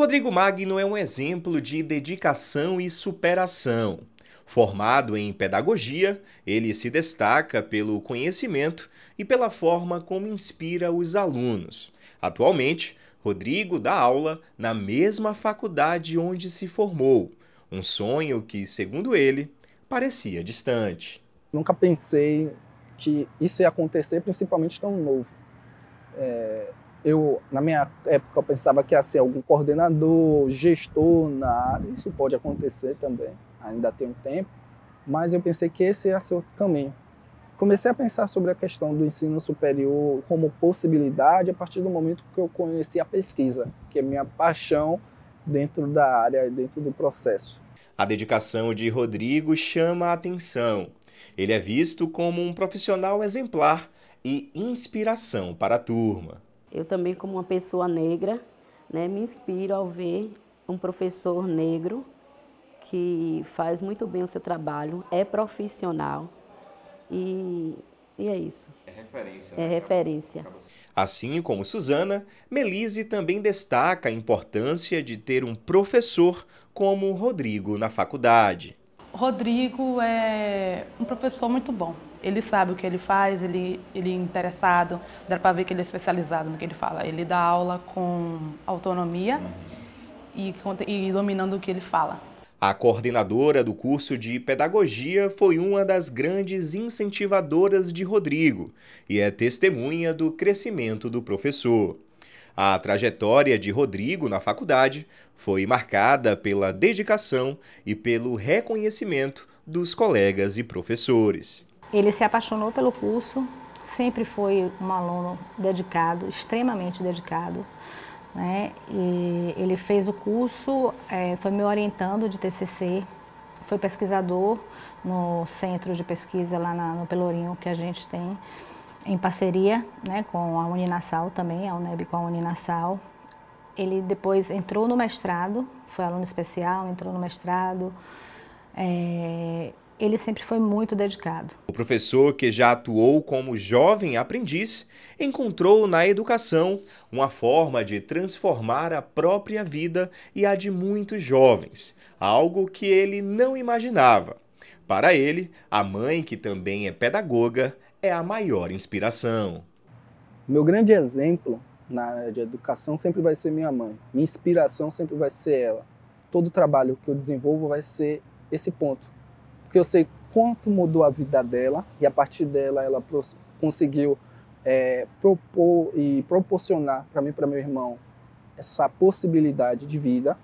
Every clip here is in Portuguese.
Rodrigo Magno é um exemplo de dedicação e superação. Formado em pedagogia, ele se destaca pelo conhecimento e pela forma como inspira os alunos. Atualmente, Rodrigo dá aula na mesma faculdade onde se formou, um sonho que, segundo ele, parecia distante. Nunca pensei que isso ia acontecer, principalmente tão novo. É, eu na minha época eu pensava que ia ser algum coordenador, gestor na área, isso pode acontecer também, ainda tem um tempo, mas eu pensei que esse ia ser o caminho. Comecei a pensar sobre a questão do ensino superior como possibilidade a partir do momento que eu conheci a pesquisa, que é minha paixão dentro da área e dentro do processo. A dedicação de Rodrigo chama a atenção. Ele é visto como um profissional exemplar e inspiração para a turma. Eu também, como uma pessoa negra, né, me inspiro ao ver um professor negro que faz muito bem o seu trabalho, é profissional e, e é isso. É referência. É né? referência. Assim como Suzana, Melise também destaca a importância de ter um professor como Rodrigo na faculdade. Rodrigo é um professor muito bom. Ele sabe o que ele faz, ele, ele é interessado, dá para ver que ele é especializado no que ele fala. Ele dá aula com autonomia e, e dominando o que ele fala. A coordenadora do curso de pedagogia foi uma das grandes incentivadoras de Rodrigo e é testemunha do crescimento do professor. A trajetória de Rodrigo na faculdade foi marcada pela dedicação e pelo reconhecimento dos colegas e professores. Ele se apaixonou pelo curso, sempre foi um aluno dedicado, extremamente dedicado. Né? E ele fez o curso, é, foi me orientando de TCC, foi pesquisador no centro de pesquisa lá na, no Pelourinho que a gente tem, em parceria né, com a Uninasal também, a UNEB com a Uninasal. Ele depois entrou no mestrado, foi aluno especial, entrou no mestrado, é, ele sempre foi muito dedicado. O professor, que já atuou como jovem aprendiz, encontrou na educação uma forma de transformar a própria vida e a de muitos jovens, algo que ele não imaginava. Para ele, a mãe, que também é pedagoga, é a maior inspiração. Meu grande exemplo na área de educação sempre vai ser minha mãe. Minha inspiração sempre vai ser ela. Todo o trabalho que eu desenvolvo vai ser esse ponto. Porque eu sei quanto mudou a vida dela e a partir dela ela conseguiu é, propor e proporcionar para mim para meu irmão essa possibilidade de vida.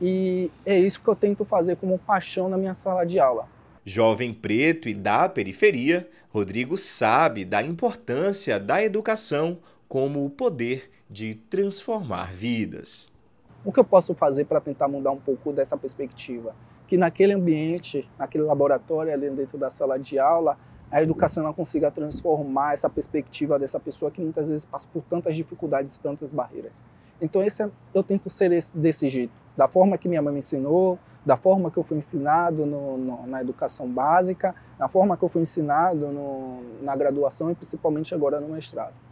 E é isso que eu tento fazer como paixão na minha sala de aula. Jovem preto e da periferia, Rodrigo sabe da importância da educação como o poder de transformar vidas. O que eu posso fazer para tentar mudar um pouco dessa perspectiva? que naquele ambiente, naquele laboratório, ali dentro da sala de aula, a educação ela consiga transformar essa perspectiva dessa pessoa que muitas vezes passa por tantas dificuldades, tantas barreiras. Então esse é, eu tento ser esse, desse jeito, da forma que minha mãe me ensinou, da forma que eu fui ensinado no, no, na educação básica, da forma que eu fui ensinado no, na graduação e principalmente agora no mestrado.